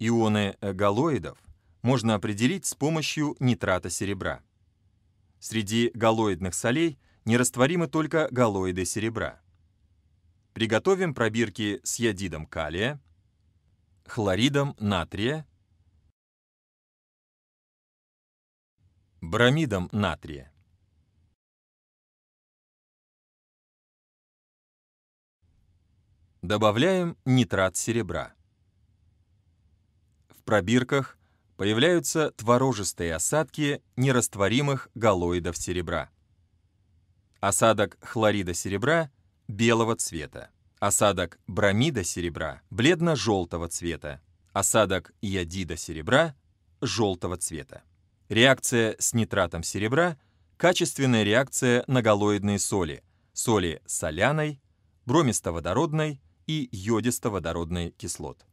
Ионы галоидов можно определить с помощью нитрата серебра. Среди галоидных солей нерастворимы только галоиды серебра. Приготовим пробирки с ядидом калия, хлоридом натрия, бромидом натрия. Добавляем нитрат серебра пробирках появляются творожистые осадки нерастворимых галоидов серебра. Осадок хлорида серебра белого цвета, осадок бромида серебра бледно-желтого цвета, осадок ядида серебра желтого цвета. Реакция с нитратом серебра – качественная реакция на галоидные соли, соли соляной, бромистоводородной и йодистоводородной кислот.